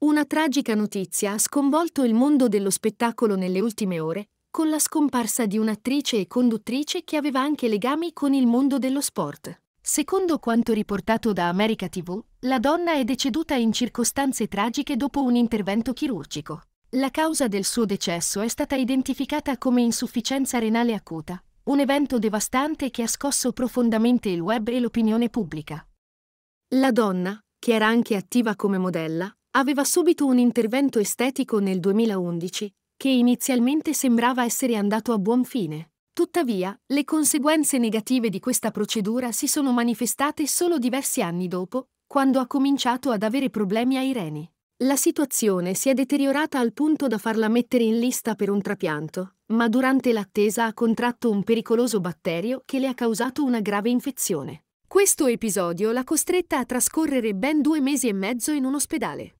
Una tragica notizia ha sconvolto il mondo dello spettacolo nelle ultime ore, con la scomparsa di un'attrice e conduttrice che aveva anche legami con il mondo dello sport. Secondo quanto riportato da America TV, la donna è deceduta in circostanze tragiche dopo un intervento chirurgico. La causa del suo decesso è stata identificata come insufficienza renale acuta, un evento devastante che ha scosso profondamente il web e l'opinione pubblica. La donna, che era anche attiva come modella, aveva subito un intervento estetico nel 2011, che inizialmente sembrava essere andato a buon fine. Tuttavia, le conseguenze negative di questa procedura si sono manifestate solo diversi anni dopo, quando ha cominciato ad avere problemi ai reni. La situazione si è deteriorata al punto da farla mettere in lista per un trapianto, ma durante l'attesa ha contratto un pericoloso batterio che le ha causato una grave infezione. Questo episodio l'ha costretta a trascorrere ben due mesi e mezzo in un ospedale.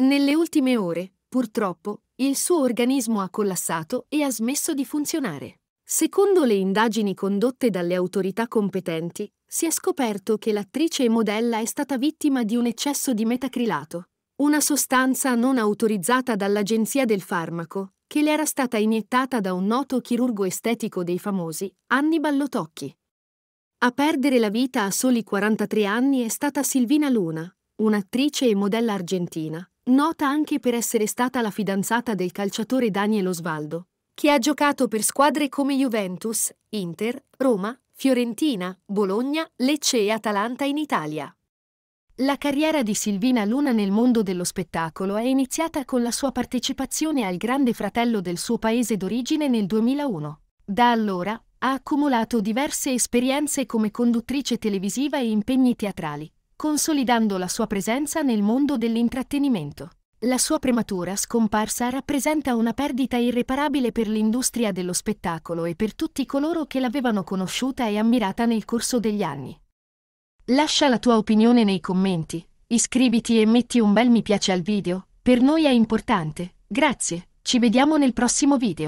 Nelle ultime ore, purtroppo, il suo organismo ha collassato e ha smesso di funzionare. Secondo le indagini condotte dalle autorità competenti, si è scoperto che l'attrice e modella è stata vittima di un eccesso di metacrilato, una sostanza non autorizzata dall'Agenzia del Farmaco, che le era stata iniettata da un noto chirurgo estetico dei famosi, Hannibal Lotocchi. A perdere la vita a soli 43 anni è stata Silvina Luna, un'attrice e modella argentina, nota anche per essere stata la fidanzata del calciatore Daniel Osvaldo, che ha giocato per squadre come Juventus, Inter, Roma, Fiorentina, Bologna, Lecce e Atalanta in Italia. La carriera di Silvina Luna nel mondo dello spettacolo è iniziata con la sua partecipazione al Grande Fratello del suo paese d'origine nel 2001. Da allora ha accumulato diverse esperienze come conduttrice televisiva e impegni teatrali, consolidando la sua presenza nel mondo dell'intrattenimento. La sua prematura scomparsa rappresenta una perdita irreparabile per l'industria dello spettacolo e per tutti coloro che l'avevano conosciuta e ammirata nel corso degli anni. Lascia la tua opinione nei commenti, iscriviti e metti un bel mi piace al video, per noi è importante, grazie, ci vediamo nel prossimo video.